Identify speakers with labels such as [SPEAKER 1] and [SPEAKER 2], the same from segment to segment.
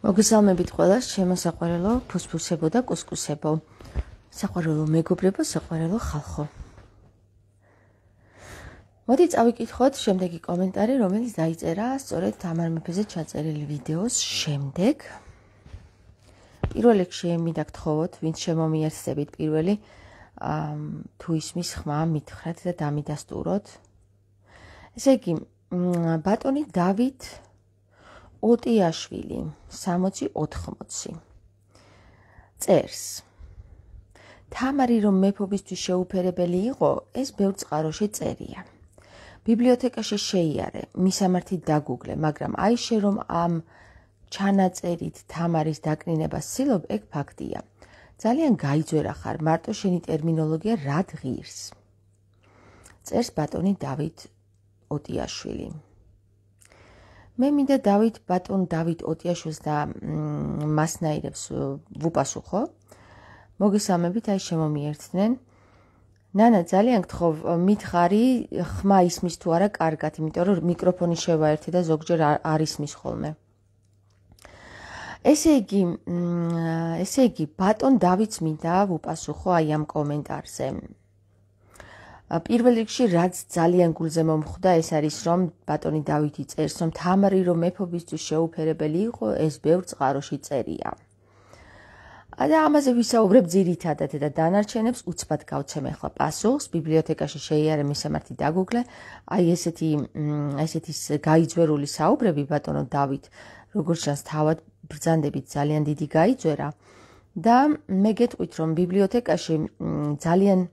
[SPEAKER 1] მოგესალმებით ყველას, ჩემო საყვარელო ფუსფუსებო და კუსკუსებო. საყვარელო მეგობრებო, საყვარელო ხალხო. მოდი წავიკითხოთ შემდეგი კომენტარი, რომელიც დაიწერა სწორედ თამარ მეფეზე ჩაწერილი ვიდეოს შემდეგ. პირველ რიგში მიდაგთხოვოთ, ვინც შემომიერთებით პირველი აა თუ ისმის ხმა მითხრათ და დამიდასტუროთ. ესე იგი, ბატონი დავით ოტიაშვილი 6080 წერს თამარი რომ მეფობისთვის შეუფერებელი იყო ეს ბევრ წყაროში წერია ბიბლიოთეკაში შეიარე მისამართი დაგუგლე მაგრამ აი შე რომ ამ ჩანაწერით თამარის დაკნინება სილობ ეგ ფაქტია ძალიან გაიძვერა ხარ მარტო შენი ტერმინოლოგია რად ღირს წერს ბატონი დავით ოტიაშვილი 6080 მე მინდა დავით ბატონ დავით ოტიაშვილს და მასნაირებს ვუპასუხო. მოგესალმებით, აი შემომიერთდნენ. ნანა ძალიან გთხოვ, მითხარი, ხმა ისმის თუ არა კარგად, იმიტომ რომ მიკროფონი შევაერთე და ზოგჯერ არის მის ხოლმე. ესე იგი, ესე იგი, ბატონ დავითს მინდა ვუპასუხო აი ამ კომენტარზე. პირველ რიგში რაც ძალიან გულზე მომხვდა ეს არის რომ ბატონი დავითი წერს რომ თამარი რომ მეფობისთვის შეუფერებელი იყო ეს ბევრ წყაროში წერია და ამაზე ვისაუბრებ ძირითადად და დანარჩენებს უცბად გავცემ ახლა პასუხს ბიბლიოთეკაში შეიარე მისამართი დაგუგლე აი ესეთი ესეთი გაიძვერული საუბრები ბატონო დავით როგორც ჩანს თავად ბრძანდებით ძალიან დიდი გაიძვერა და მე გეტყვით რომ ბიბლიოთეკაში ძალიან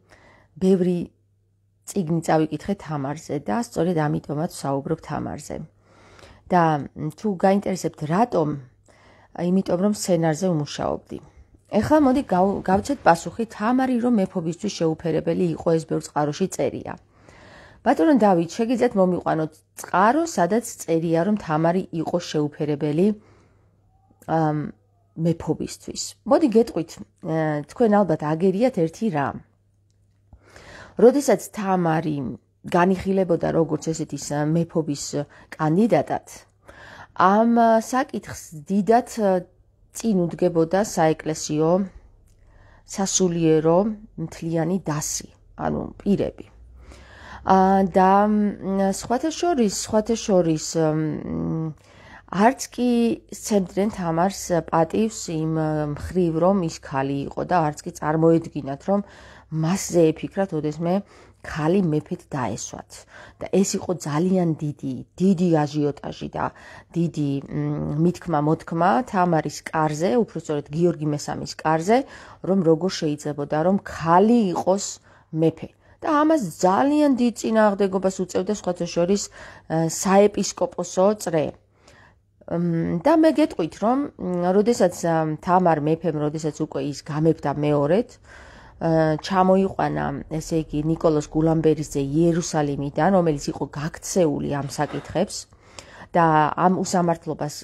[SPEAKER 1] ბევრი წიგნი წავიკითხე თამარზე და სწორედ ამიტომაც საუბრობ თამარზე. და თუ გაინტერესებთ რატომ? იმიტომ რომ სცენარზე ვმუშაობდი. ეხლა მოდი გავცეთ პასუხი თამარი რომ მეფობისთვის შეუფერებელი იყო ეს ბევრ წყაროში წერია. ბატონო დავით, შეგიძლიათ მომიყვანოთ წყარო, სადაც წერია რომ თამარი იყო შეუფერებელი მეფობისთვის. მოდი გეტყვით, თქვენ ალბათ აგერიათ ერთი რამ. როდესაც თამარი განიღილებოდა როგორც ესეთი მეფობის კანდიდატად ამ საკითხს დიდად წინ უდგებოდა საეკლესიო სასულიერო მთლიანი დასი ანუ პირები ა და სხვათა შორის სხვათა შორის არც კი ცენტრენ თამარს პატივს იმ ხრივ რომ ის ხალი იყო და არც კი წარმოედგინათ რომ მასზე ეფიქრათ, ოდესმე ხალი მეფეთ დაესვათ. და ეს იყო ძალიან დიდი, დიდი აჟიოტაჟი და დიდი მითქმა, მოთქმა თამარის კარზე, უფრო სწორედ გიორგი მესამის კარზე, რომ როგორ შეიძლება რომ ხალი იყოს მეფე. და ამას ძალიან დიდ წინააღმდეგობას უწევდა სხვათა შორის საეპისკოპოსო წრე. და მე გეტყვით რომ, როდესაც თამარ მეფემ, როდესაც უკვე ის გამეფდა მეორედ, ჩამოიყვანა, ესე იგი, نيكოლოს გულამბერიძე იერუსალიმიდან, რომელიც იყო გაქცეული ამ საკითხებს და ამ უსამართლობას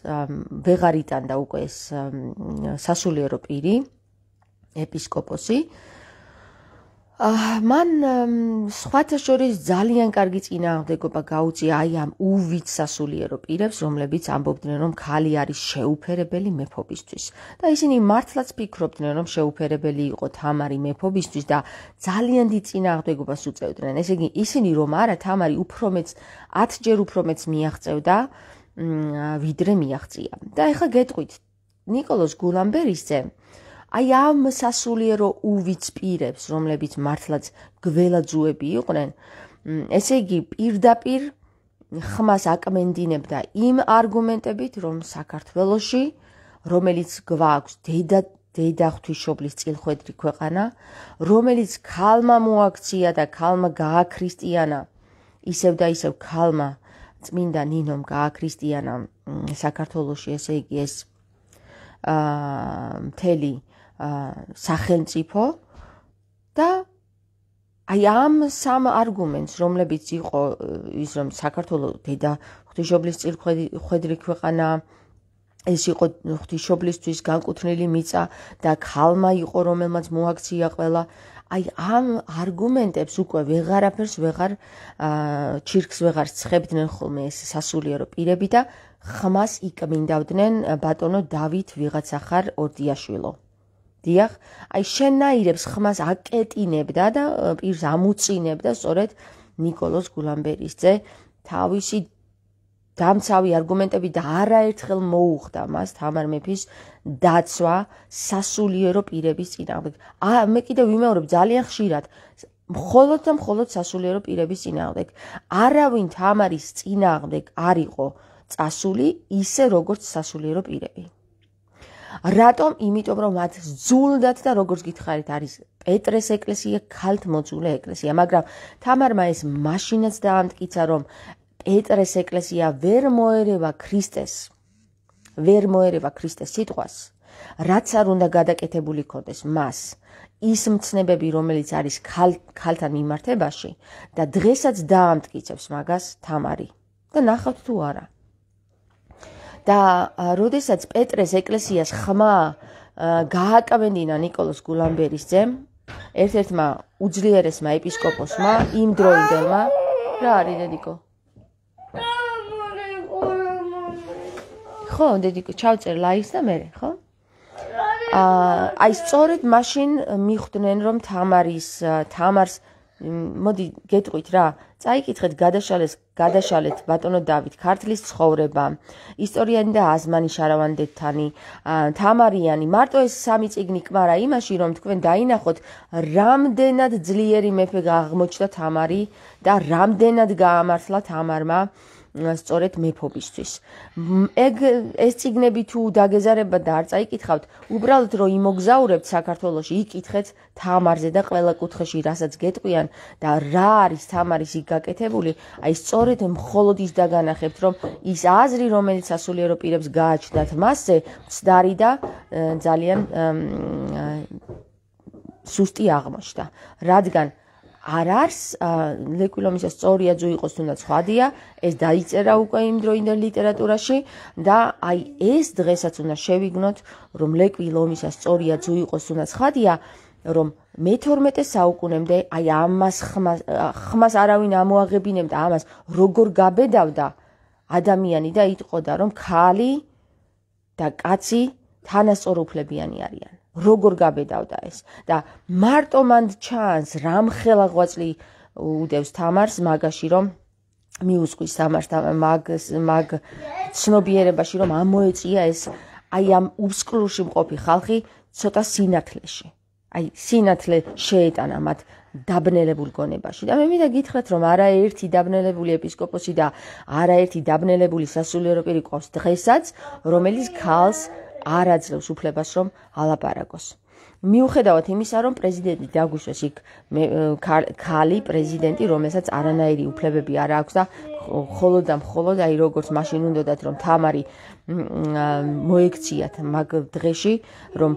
[SPEAKER 1] ვეღარიტან და უკვე ეს სასულიერო პირი ეპისკოპოსი მან სხვათა შორის ძალიან კარგი წინააღმდეგობა გაუწია აი ამ უვიცასულიერო პირებს, რომლებიც ამბობდნენ, რომ ქალი არის შეუფერებელი მეფობისთვის. და ისინი მართლაც ფიქრობდნენ, რომ შეუფერებელი იყო თამარი მეფობისთვის და ძალიან დიდ წინააღმდეგობას უწევდნენ. ესე იგი, ისინი რომ არა თამარი უფრო მეც 10 ჯერ უფრო მეც მიაღწევდა, ვიდრე მიაღწია. და ეხა გეტყვით, نيكოლოს გულამბერისძე აი ამ სასულიერო უვიც ピ რებს, რომლებიც მართლაც გველაძუები იყვნენ, ესე იგი პირდაპირ ხმას აკმენდინებდა იმ არგუმენტებით, რომ საქართველოსი, რომელიც გვაქვს დედა დედა ღვთისმშობლის წილხვედრი ქვეყანა, რომელიც ქალმა მოაქცია და ქალმა გააქრისტიანა, ისევ და ისევ ქალმა წმინდა ნინომ გააქრისტიანა საქართველოსი, ესე იგი ეს აა მთელი სახელმწიფო და აი ამ სამ არგუმენტს რომლებიც იყო ის რომ საქართველოს დედა ღვთისმშობლის წირქვედი ქვეყანა ეს იყო ღვთისმშობლისთვის განკუთვნილი მიწა და ქალმა იყო რომელმაც მოაქცია ყველა აი ამ არგუმენტებს უკვე ვეღარაფერს ვეღარ ჩირქს ვეღარ ცხებდნენ ხოლმე ეს სასულიერო პირები და ხმას იკმინდავდნენ ბატონო დავით ვიღაცახარ ორდიაშვილო დიახ, აი შენაირებს ხმას აკეტინებდა და პირს ამუწინებდა სწორედ نيكოლოს გულამბერიძე თავისი დამცავი არგუმენტები და არაერთხელ მოუხდა მას თამარ მეფის დაცვა სასულიერო პირების წინააღმდეგ. ა მე კიდე ვიმეორებ ძალიან ხშირად მხოლოდ და მხოლოდ სასულიერო პირების წინააღმდეგ. არავინ თამარის წინააღმდეგ არ იყო წასული ისე როგორც სასულიერო პირები. რატომ? იმიტომ რომ მათ ზულდათ და როგორც გითხარით არის პეტრეს ეკლესია, ქალთმოძულე ეკლესია, მაგრამ თამარმა ეს მაშინაც დაამტკიცა რომ პეტრეს ეკლესია ვერ მოერევა ქრისტეს. ვერ მოერევა ქრისტეს სიტყვას. რაც არ უნდა გადაკეთებული ქონდეს მას ის მცნებები რომელიც არის ქალთან მიმართებაში და დღესაც დაამტკიცებს მაგას თამარი და ნახავთ თუ არა და როდესაც პეტრეს ეკლესიას ხმა გააკვენინა نيكოლოს გულამბერისძემ ერთ-ერთმა უძლიერესმა ეპისკოპოსმა იმ დროინდელმა რა არის დედიკო ხო დედიკო ჩავწერ ლაიქს და მე ხო აი სწორედ მაშინ მიხვდნენ რომ თამარის თამარს მოდი გეტყვით რა წაიკითხეთ გადაშალეს გადაშალეთ ბატონო დავით ქართლის ცხოვრება ისტორიანი და აზმანი შარავანდეთანი თამარიანი მარტო ეს სამი წიგნი კმარა იმაში რომ თქვენ დაინახოთ რამდენად ძლიერი მეფე გააღმოჩნდა თამარი და რამდენად გაამართლა თამარმა სწორედ მეფობისთვის. ეგ ეს ციგნები თუ დაგეზარება და არ წაიკითხავთ, უბრალოდ რომ იმოგზაურებთ საქართველოსი, იკითხეთ თამარზე და ყველა კუთხეში რასაც გეტყვიან და რა არის თამარის იგაკეთებული, აი სწორედ მხოლოდ ის დაგანახებთ, რომ ის აზრი, რომელიც ასულიერო პირებს გააჩნდათ მასზე, მცდარი და ძალიან სუსტი აღმოჩნდა, რადგან არ არს ლეკვილომისა სწორია ძუ იყოს თუნდაც ხვადია ეს დაიწერა უკვე იმ დროინდელ ლიტერატურაში და აი ეს დღესაც უნდა შევიგნოთ რომ ლეკვილომისა სწორია ძუ იყოს თუნდაც ხვადია რომ მე-12 საუკუნემდე აი ამას ხმას ხმას არავინ ამოაღებინებდა ამას როგორ გაბედავდა ადამიანი და იტყოდა რომ ქალი და კაცი თანასწორუფლებიანი არიან როგორ გაბედავდა ეს და მარტო მანდ ჩანს რამ ხელაღვაწლი უდევს თამარს მაგაში რომ მიუსყვის თამარს მაგ მაგ ცნობიერებაში რომ ამოეწია ეს აი ამ უბსკლუში მყოფი ხალხი ცოტა სინათლეში აი სინათლე შეეტანა მათ დაბნელებულ გონებაში და მე მინდა გითხრათ რომ არაერთი დაბნელებული ეპისკოპოსი და არაერთი დაბნელებული სასულიერო პირი ყავს დღესაც რომელიც ქალს არ აძლევს უფლებას რომ ალაპარაკოს. მიუხედავად იმისა, რომ პრეზიდენტი დაგუშვეს იქ ქალი პრეზიდენტი, რომელსაც არანაირი უფლებები არ აქვს და холоდ და холоდ, აი როგორც მაშინ უნდათ რომ თამარი მოექციათ მაგ დღეში, რომ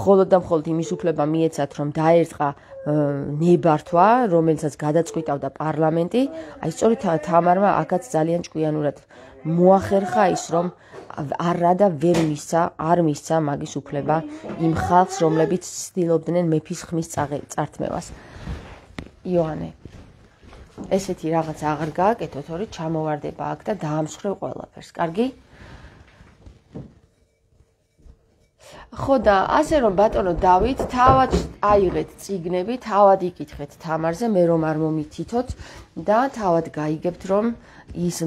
[SPEAKER 1] холоდ და холоდ იმის უფლება მიეცათ, რომ დაერწა ნებართვა, რომელსაც გადაწყვიტავდა პარლამენტი, აი სწორედ თამარმა აქაც ძალიან ჭკვიანურად მოახერხა ის, რომ არადა ვერ მისცა, არ მისცა მაგის უფლება იმ ხალხს, რომლებიც ცდილობდნენ მეფის ხმის წარმევას. იოანე. ესეთი რაღაც აღარ გააკეთოთ, ორი ჩამოვარდება აქ და დაამსხვრევ ყველაფერს. კარგი? ხო და ასე რომ ბატონო დავით თავად აიღეთ ციგნები, თავად იკითხეთ თამარზე, მე რომ არ მომითითოთ და თავად გაიგებთ რომ ის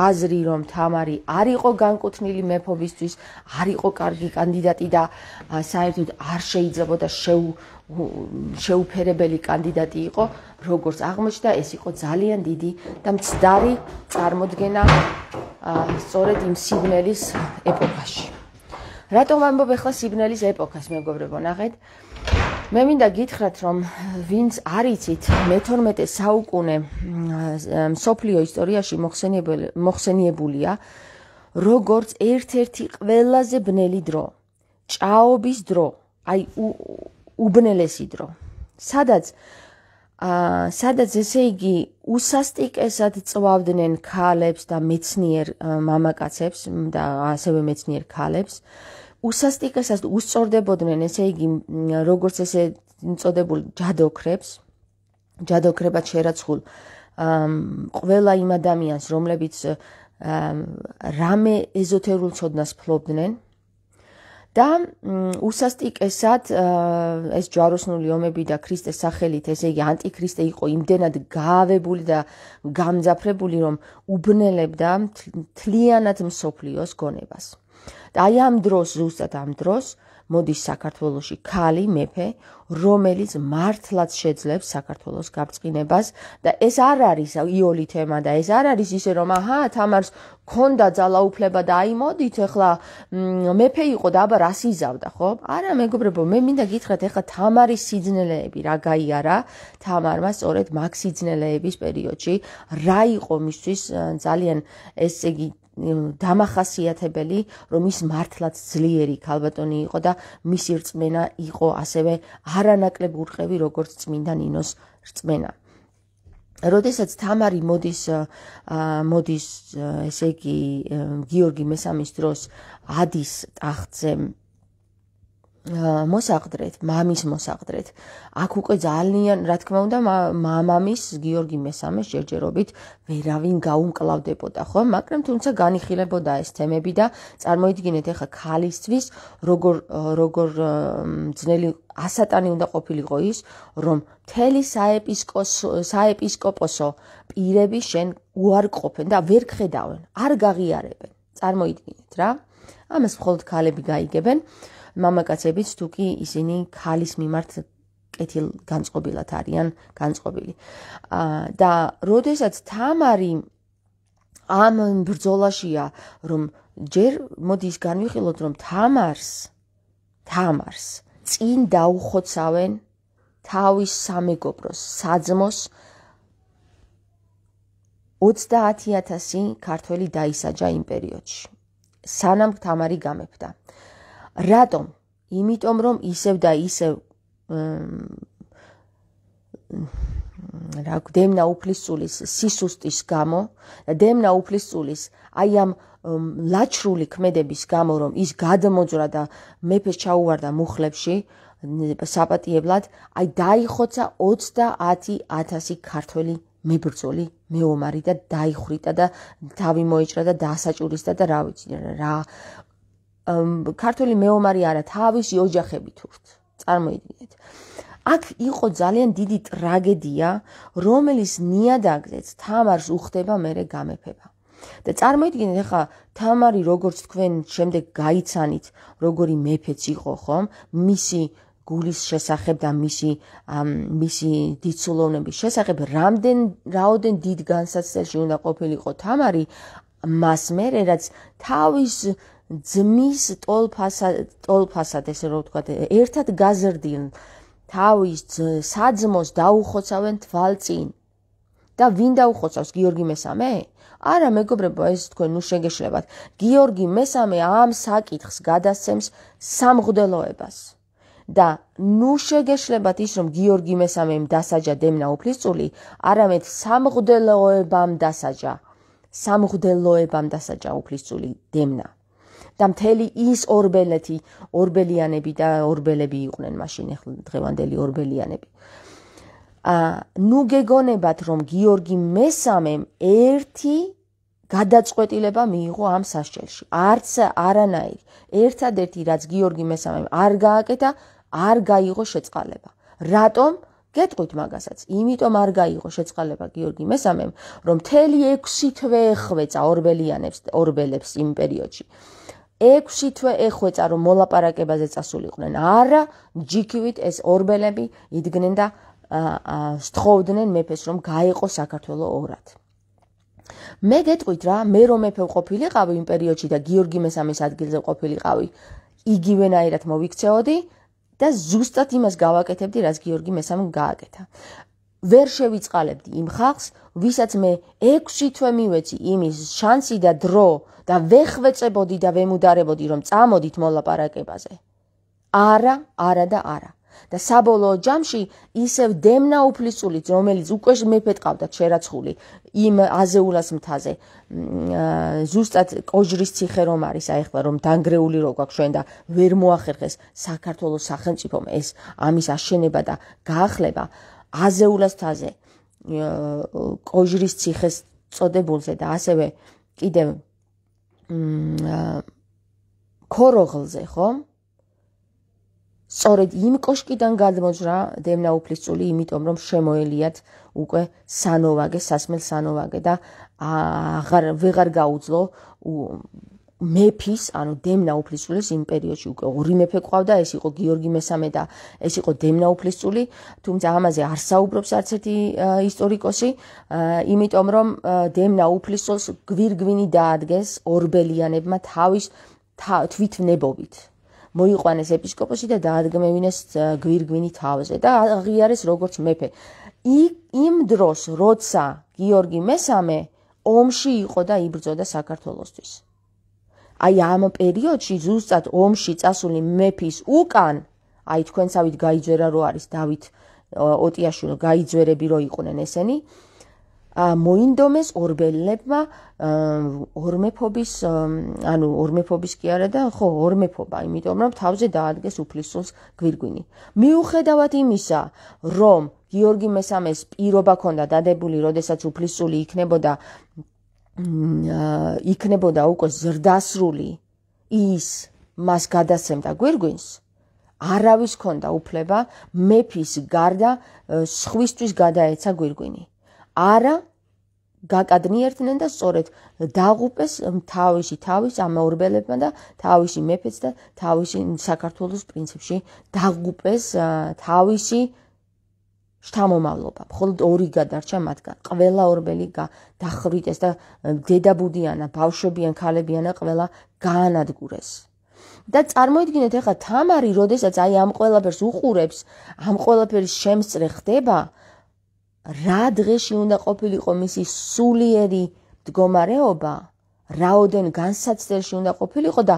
[SPEAKER 1] აზრი რომ თამარი არ იყო განკუთვნილი მეფობისთვის, არ იყო კარგი კანდიდატი და საერთოდ არ შეიძლება და შეუ შეუფერებელი კანდიდატი იყო, როგორც აღმოჩნდა, ეს იყო ძალიან დიდი და მცდარი წარმოდგენა სწორედ იმ სიგნალის ეპოქაში. რატომ ამბობ ახლა სიგნალის ეპოქას, მეგობრებო, ნახეთ. მე მინდა გითხრათ რომ ვინც არ იცით მე-12 საუკუნე სოფლიო ისტორიაში მოხსენიებული მოხსენიებულია როგორც ერთ-ერთი ყველაზე ბნელი დრო ჭაობის დრო აი უბნელესი დრო სადაც ა სადაც ესე იგი უსასტიკესად წვავდნენ ქალებს და მეცნიერ მამაკაცებს და ასევე მეცნიერ ქალებს უსასტიკესად უსწორდებოდნენ ესე იგი როგორც ესე წოდებულ ჯადოქრებს ჯადოქრებად შერაცხულ ყველა იმ ადამიანს რომლებიც რამე ეზოთერულ ცოდნას ფლობდნენ და უსასტიკესად ეს ჯვაროსნული ომები და ქრისტეს სახელით ესე იგი ანტიქრისტე იყო იმდენად გაავებული და გამძაფრებული რომ უბნელებდა თლიანად მსოფლიოს გონებას აი ამ დროს ზუსტად ამ დროს მოდის საქართველოსი ხალი მეფე რომელიც მართლაც შეძლებს საქართველოს გაბრწყინებას და ეს არ არის იოლი თემა და ეს არ არის ისე რომ აჰა თამარს ქონდა ძალაუფლება და აი მოდით ახლა მეფე იყო და აბა რას იზავდა ხო არა მეგობრებო მე მინდა გითხრათ ახლა თამარის სიძნელეები რა გაიარა თამარმა სწორედ მაქსიძნელეების პერიოდში რა იყო მისთვის ძალიან ესე იგი დამახასიათებელი, რომ ის მართლაც ძლიერი ქალბატონი იყო და მისი რწმენა იყო ასევე არანაკლებ ურყევი, როგორც წმინდა ნინოს რწმენა. როდესაც თამარი მოდის მოდის ესე იგი გიორგი მესამის დროს ადის ტახტზე მოსაყდრეთ, მამის მოსაყდრეთ. აქ უკვე ძალიან, რა თქმა უნდა, მამამის გიორგი მესამე შეჯერობით ვერავინ გაუმკლავდებოდა, ხო? მაგრამ თუნცა განიხილებოდა ეს თემები და წარმოიდგინეთ ახლა ქალისთვის როგორ როგორ ძნელი ასატანი უნდა ყოფილიყო ის, რომ მთელი საეპისკოპოსო საეპისკოპოსო პირები შენ უარ ყოფენ და ვერ ხედავენ, არ გაღიარებენ. წარმოიდგინეთ რა. ამას მხოლოდ ქალები გაიგებენ. მამაკაცებიც თუ კი ისინი ქალის მიმართ კეთილ განწყობილად არიან განწყობილი. აა და როდესაც თამარი ამ ბრძოლაშია, რომ ჯერ მოდი ის განვიხილოთ, რომ თამარს თამარს წინ დაუხოცავენ თავის სამეგობროს, საძმოს 30000 ქართველი დაისაჯა იმ პერიოდში. სანამ თამარი გამეფდა. რატომ? იმიტომ რომ ისევ და ისევ რა გდემნა უფლისწულის სისუსტის გამო და დემნა უფლისწულის აი ამ ლაჩრული ქმედების გამო რომ ის გადმოძრა და მეფეს ჩაუვარდა მუხლებში საპატიებლად აი დაიხოცა 30000 ქართველი მებრძოლი მეომარი და დაიხრიტა და თავი მოიჭრა და დაასაჭურისდა და რა ვიცი რა ქართული მეომარი არა თავისი ოჯახები თურთ წარმოიდგინეთ აქ იყო ძალიან დიდი ტრაგედია რომელიც ნიადაგზეც თამარს უხდება მეორე გამეფება და წარმოიდგინეთ ახლა თამარი როგორც თქვენ შემდეგ გაიცანით როგორი მეფეც იყო ხომ მისი გულის შესახებ და მისი მისი დიცულოვნების შესახებ რამდენ რაოდენ დიდ განსაცდელში უნდა ყოფილიყო თამარი მას მერე რაც თავის ძმის ტოლფასა ტოლფასად ესე რომ ვთქვა ერთად გაზრდილ თავის საძმოს დაუხოცავენ თვალწინ და ვინ დაუხოცავს გიორგი მესამე? არა მეგობრებო ეს თქვენ უ შეგეშლებათ. გიორგი მესამე ამ საკითხს გადასცემს სამღდელოებას. და ნუ შეგეშლებათ ის რომ გიორგი მესამემ დასაჯა დემნა უფლისწული, არამედ სამღდელოებამ დასაჯა. სამღდელოებამ დასაჯა უფლისწული დემნა. და მთელი ის ორბელეთი, ორბელიანები და ორბელები იყვნენ მაშინ ახლა დღევანდელი ორბელიანები. ა ნუ გეგონებათ რომ გიორგი მესამემ ერთი გადაწყვეტილება მიიღო ამ სასჯელში. არც არანაირი. ერთადერთი რაც გიორგი მესამემ არ გააკეთა, არ გაიღო შეწყალება. რატომ? გეტყვით მაგასაც. იმიტომ არ გაიღო შეწყალება გიორგი მესამემ, რომ მთელი 6 თვე ხვეწა ორბელიანებს, ორბელებს იმ პერიოდში. ექვსი თვე ეხვეწა რომ მოლაპარაკებაზე წასულიყვნენ არა ჯიქივით ეს ორბელები იდგნენ და სთხოვდნენ მეფეს რომ გაიყო საქართველოს ორად მე გეტყვით რა მე რომ მეფე ყოფილიყავი იმ პერიოდში და გიორგი მესამის ადგილზე ყოფილიყავი იგივენაირად მოვიქცეოდი და ზუსტად იმას გავაკეთებდი რაც გიორგი მესამე გააკეთა ვერ შევიწყალებდი იმ ხალხს ვისაც მე 6 თვე მივეცი იმის შანსი და დრო და ვეხვეწებოდი და ვემუდარებოდი რომ წამოდით მოლაპარაკებაზე. არა, არა და არა. და საბოლოო ჯამში ისევ დემნა უფლისწულიც რომელიც უკვე მეფეთყავდა შერაცხული იმ აზეულას მთაზე ზუსტად კოჟრის ციხე რომ არის აი ახლა რომ დაנגრეული რო გვაქვს ჩვენ და ვერ მოახერხეს საქართველოს სახელმწიფომ ეს ამის აშენება და გაახლება აზეულას თაზე კოჟრის ციხეს წოდებულზე და ასევე კიდევ მ ქოროღლზე ხო? სწორედ იმ კოშკიდან გადმოჟრა დემნა უფლისწული, იმიტომ რომ შემოელიათ უკვე სანოვაგე, სასმელ სანოვაგე და აღარ ვეღარ გაუძლო მეფის, ანუ დემნა უფლისწულის იმპერიოში უკვე ორი მეფე ყავდა, ეს იყო გიორგი მესამე და ეს იყო დემნა უფლისწული, თუმცა ამაზე არ საუბრობს არც ერთი ისტორიკოსი, იმიტომ რომ დემნა უფლისწულს გვირგვინი დაადგეს ორბელიანებმა თავის თვითნებობით. მოიყვანეს ეპისკოპოსი და დაადგმევინეს გვირგვინი თავზე და აღიარეს როგორც მეფე. იმ დროს როცა გიორგი მესამე ომში იყო და იბრძოდა საქართველოსთვის. აი ამ პერიოდში ზუსტად ომში წასული მეფის უკან აი თქვენსავით გაიძერა რო არის დავით ოტიაშვილი გაიძერები რო იყვნენ ესენი ა მოინდომეს ორბელებმა ორმეფობის ანუ ორმეფობის კი არა და ხო ორმეფობა იმიტომ რომ თავზე დაადგეს უფლისწულს გვირგვინი მიუხედავად იმისა რომ გიორგი მესამეს პირობა ქონდა დადებული როდესაც უფლისწული იქნებოდა იქნებოდა უკვე ზრდასრული ის მას გადასცემდა გვირგვინს არავის ქონდა უფლება მეფის გარდა სხვისთვის გადაეცა გვირგვინი არა გაკადნიერდნენ და სწორედ დაღუპეს თავისი თავის ამაურბელებმა და თავისი მეფეც და თავისი საქართველოს პრინციპში დაღუპეს თავისი შთამომავლობა მხოლოდ ორი გადარჩა მათგან ყველა ორბელი დახრიტეს და დედაბუდიანა ბავშვებიან ქალებიანა ყველა გაანადგურეს და წარმოიდგინეთ ახლა თამარი როდესაც აი ამ ყველაფერს უყურებს ამ ყველაფერის შემსწრე ხდება რა დღეში უნდა ყოფილიყო მისი სულიერი მდგომარეობა რაოდენ განსაცდელში უნდა ყოფილიყო და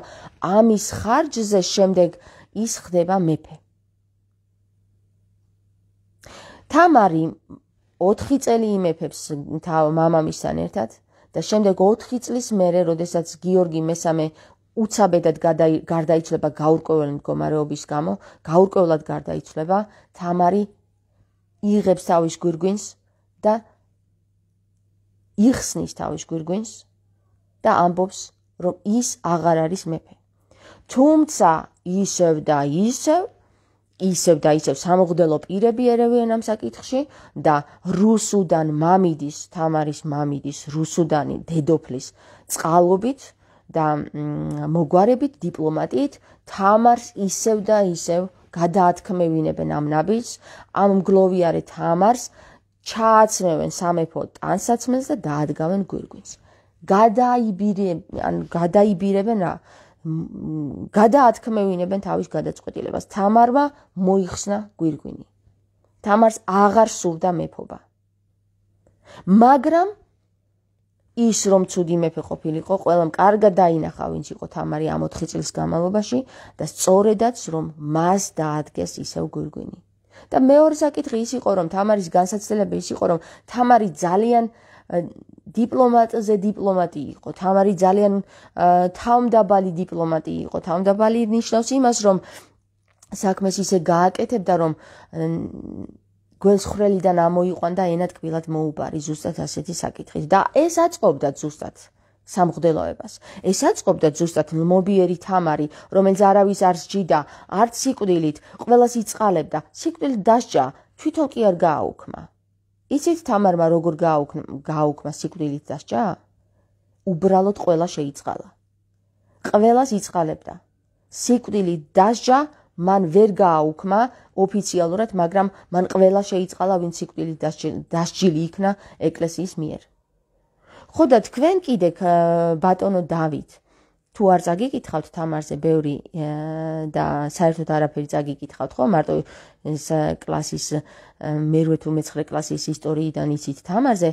[SPEAKER 1] ამის ხარჯზე შემდეგ ის ხდება მეფე თამარი 4 წელი იმეფებს მამამისთან ერთად და შემდეგ 4 წლის მერე, როდესაც გიორგი მესამე უცაბედად გარდაიცვლება გაურკვეველ მდგომარეობის გამო, გაურკვევლად გარდაიცვლება თამარი იღებს თავის გვირგვინს და იხსნის თავის გვირგვინს და ამბობს, რომ ის აღარ არის მეფე. თუმცა ისევ და ისევ ისევ და ისევ სამღვდელო პირები ერევიან ამ საკითხში და რუსუდან მამიდის თამარის მამიდის რუსუდანი დედოფლის წყალობით და მოგვარებით დიპლომატით თამარს ისევ და ისევ გადაათქმევინებენ ამ ნაბიჯს ამ გლოვიარე თამარს ჩააცმევენ სამეფო ტანსაცმელს და დაადგავენ გვირგვინს გადაიბირე ან გადაიბირებენ რა გადაათქმევინებენ თავის გადაწყვეტილებას. თამარმა მოიხსნა გვირგვინი. თამარს აღარ სურდა მეფობა. მაგრამ ის რომ ცუდი მეფე ყოფილიყო, ყველამ კარგად დაინახა, ვინც იყო თამარი ამ 4 წელს გამალობაში და სწორედაც რომ მას დაადგეს ისევ გვირგვინი. და მეორე საკითხი ის იყო, რომ თამარის განსაცდელები ის იყო, რომ თამარი ძალიან დიპლომატზე დიპლომატი იყო. თამარი ძალიან თავმდაბალი დიპლომატი იყო. თავმდაბალი ნიშნავს იმას, რომ საქმეს ისე გააკეთებდა, რომ გვენს ხრელიდან ამოიყვანდა ენად კვილად მოუპარი ზუსტად ასეთი საკითხით და ეს აწყობდა ზუსტად სამღდელოებას. ეს აწყობდა ზუსტად მობიერი თამარი, რომელიც არავის არ სჯიდა, არც სიკვდილით, ყველას იწყალებდა. სიკვდილი დასჯა, თვითონ კი არ გააუქმა. იცით თამარმა როგორ გააუქმა გააუქმა სიკვდილით დასჯა? უბრალოდ ყველა შეიცღალა. ყველას იცღალებდა. სიკვდილი დასჯა მან ვერ გააუქმა ოფიციალურად, მაგრამ მან ყველა შეიცღალა, ვინ სიკვდილით დასჯილი იქნა ეკლესიის მიერ. ხოდა თქვენ კიდე ბატონო დავით, თუ არ წაგიკითხავთ თამარზე ბევრი და საერთოდ არაფერი წაგიკითხავთ ხო მარტო ეს კლასის მერვე თუ მეცხრე კლასის ისტორიიდან იცით თამარზე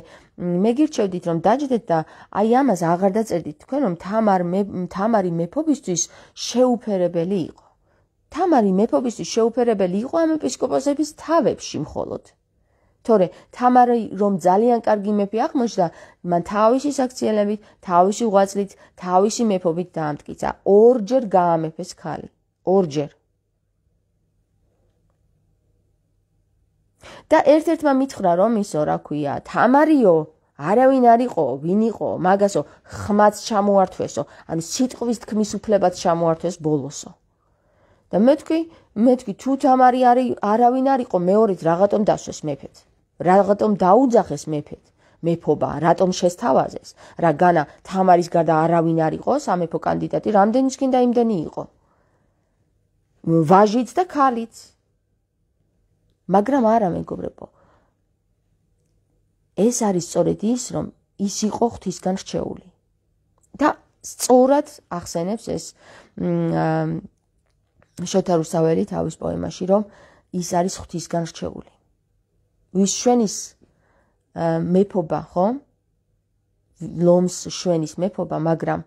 [SPEAKER 1] მე გირჩევდით რომ დაждეთ და აი ამას აღარ დაწერდით თქვენ რომ თამარ მე თამარი მეფობისთვის შეუფერებელი იყო თამარი მეფობისთვის შეუფერებელი იყო ამ ეპისკოპოსების თავებში მხოლოდ თორე თამარი რომ ძალიან კარგი მეფე აღმოჩნდა, მან თავისი საქციელებით, თავისი უღაწლით, თავისი მეფობით დაამტკიცა. ორჯერ გაამეფეს ხალი. ორჯერ. და ერთ-ერთმა მითხრა, რომ ისო, რა ქვია, თამარიო, არავინ არისო, ვინ იყო, მაგასო ხმაც ჩამოართვესო, ან სიტყვის თქმის უფლებაც ჩამოართვეს ბოლოსო. და მეთქი, მეთქი თუ თამარი არის, არავინ არისო, მეორეც რაღაცომ დასვეს მეფეთ. რატომ დაუძახეს მეფეთ მეფობა რატომ შეესთავაზეს რაგანა თამარის გარდა არავინ არ იყო სამეფო კანდიდატი რამდენიც კიდე იმდენი იყო ვაჟიც და ქალიც მაგრამ არა მეგობრებო ეს არის სწორედ ის რომ ის იყო ღვთისგან რჩეული და სწორად ახსენებს ეს შოთა რუსაველი თავის პოემაში რომ ის არის ღვთისგან რჩეული ვის შვენის მეფობა, ხო? ლომს შვენის მეფობა, მაგრამ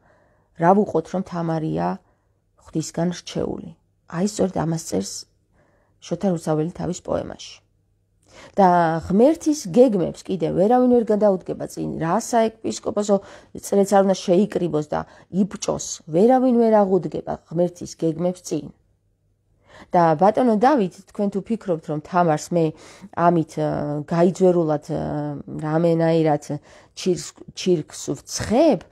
[SPEAKER 1] რა ვუყოთ, რომ თამარია ღვთისგან რჩეული. აი, სწორედ ამას წერს შოთა რუსაველი თავის პოემაში. და ღმერთის გეგმებს კიდე ვერავინ ვერ გადაუდგება წინ რა საეპისკოპოსო წრეც არ უნდა შეიკრიბოს და იბჭოს ვერავინ ვერ აღუდგება ღმერთის გეგმებს წინ და ბატონო დავით თქვენ თუ ფიქრობთ რომ თამარს მე ამით გაიძვერულად რამენაირად ჩირქს ვცხებ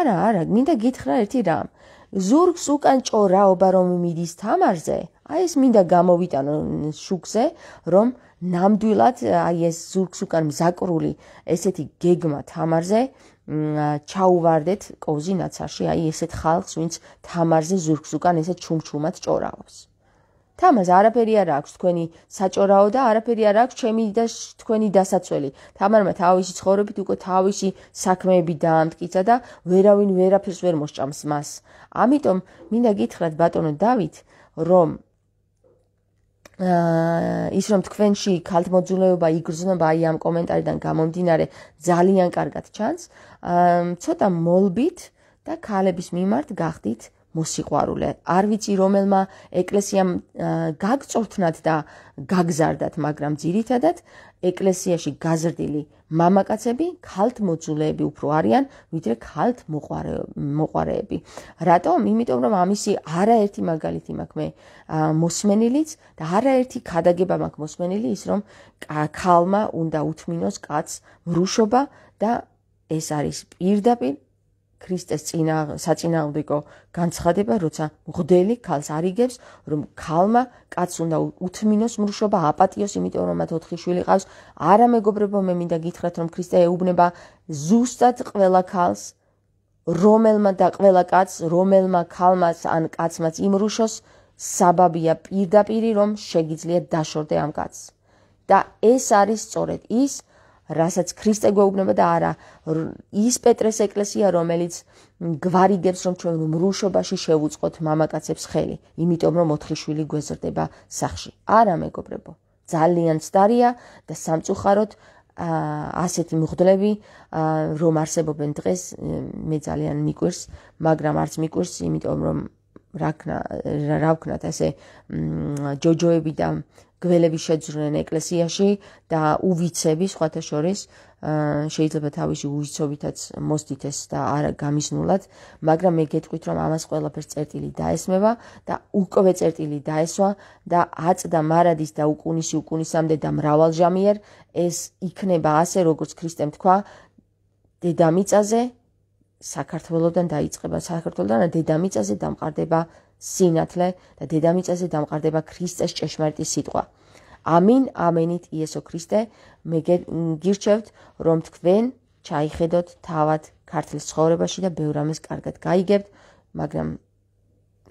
[SPEAKER 1] არა არა მინდა გითხრა ერთი რამ ზურგს უკან ჭორაობა რომ მიდის თამარზე აი ეს მინდა გამოვიტანო შუქზე რომ ნამდვილად აი ეს ზურგს უკან მზაკრული ესეთი გეგმა თამარზე ჩაუვარდეთ კოზინაცარში აი ესეთ ხალხს ვინც თამარზე ზურგს უკან ესე ჩუმჩუმად ჭორავს თამაზ არაფერი არ აქვს თქვენი საჭორაო და არაფერი არ აქვს ჩემი და თქვენი დასაცველი. თამარმა თავისი ცხოვრებით უკვე თავისი საქმეები დაამტკიცა და ვერავინ ვერაფერს ვერ მოსჭამს მას. ამიტომ მინდა გითხრათ ბატონო დავით, რომ აა ის რომ თქვენში ქალთმოძულეობა იგრძნობა აი ამ კომენტარიდან გამომდინარე ძალიან კარგად ჩანს. აა ცოტა მოლბით და ქალების მიმართ გახდით აა მოსიყვარულე არ ვიცი რომელმა ეკლესიამ გაგწორთნათ და გაგზარდათ მაგრამ ძირითადად ეკლესიაში გაზრდილი მამაკაცები ხალთ მოძულეები უფრო არიან ვიდრე ხალთ მოყარე მოყარეები რატომ იმიტომ რომ ამისი არაერთი მაგალითი მაქვს მე მოსმენილიც და არაერთი ხადაგება მაქვს მოსმენილი ის რომ ხალმა უნდა უთმინოს კაც მრუშობა და ეს არის პირდაპირ ქრისტეს წინა საწინააღმდეგო განცხადება, როცა მღდელი ქალს არიგებს, რომ ქალმა კაც უნდა უთმინოს მრუშობა, აპატიოს, იმიტომ რომ მათ ოთხი შვილი ყავს, არა მეგობრებო, მე მინდა გითხრათ, რომ ქრისტე ეუბნება ზუსტად ყველა ქალს, რომელმა და ყველა კაც, რომელმა ქალმაც ან კაცმაც იმრუშოს, საბაბია პირდაპირი რომ შეგიძლია დაშორდე ამ კაცს. და ეს არის სწორედ ის, რასაც ქრისტე გვეუბნება და არა ის პეტრეს ეკლესია რომელიც გვარიგებს რომ ჩვენ მრუშობაში შევუწყოთ მამაკაცებს ხელი იმიტომ რომ ოთხი შვილი გვეზრდება სახში არა მეგობრებო ძალიან ძდარია და სამწუხაროდ ასეთი მიხვდლები რომ არსებობენ დღეს მე ძალიან მიკვირს მაგრამ არც მიკვირს იმიტომ რომ რა რა ვქნათ ესე ჯოჯოები და გველები შეძრნენ ეკლესიაში და უვიცები სხვათა შორის შეიძლება თავისი უვიცობითაც მოსდითეს და არ გამისნულად, მაგრამ მე გეტყვით რომ ამას ყველაფერს წერტილი დაესმევა და უკვე წერტილი დაესვა და აწდა მარადის და უკუნისი უკუნისამდე და მრავალჟამიერ ეს იქნება ასე როგორც ქრისტემ თქვა დედამიწაზე საქართველოსდან დაიწყება საქართველოსდან და დედამიწაზე დამყარდება სინათლე და დედამიწაზე დამყარდება ქრისტეს ჭეშმარიტის სიტყვა. ამინ, ამენით იესო ქრისტე, მე გირჩევთ, რომ თქვენ ჩაიხედოთ თავად ქართლის ცხოვრებაში და ბევრ ამას კარგად გაიგებთ, მაგრამ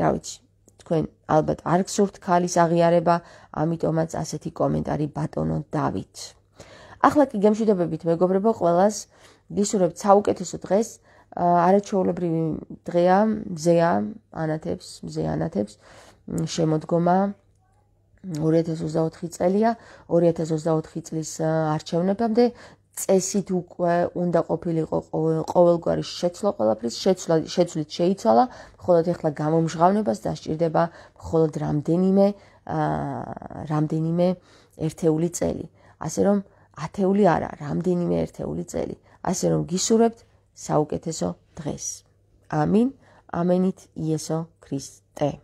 [SPEAKER 1] რა ვიცი, თქვენ ალბათ არ გსურთ ქალის აღიარება, ამიტომაც ასეთი კომენტარი ბატონო დავით. ახლა კი გემშვიდობებით მეგობრებო ყველას, გისურვებთ საუკეთესო დღეს. არაჩვეულებრივი დღეა, მზეა, ანათებს, მზე ანათებს შემოდგომა 2024 წელია, 2024 წლის არჩევნებამდე წესით უკვე უნდა ყოფილიყო ყოველგვარი შეცვლა ყველაფრის, შეცვლა შეცვლით შეიცვალა, მხოლოდ ახლა გამომჟღავნებას დასჭირდება მხოლოდ რამდენიმე აა რამდენიმე ერთეული წელი. ასე რომ ათეული არა, რამდენიმე ერთეული წელი. ასე რომ გისურვებთ საუკეთესო დღეს. ამინ. ამენით იესო ქრისტე.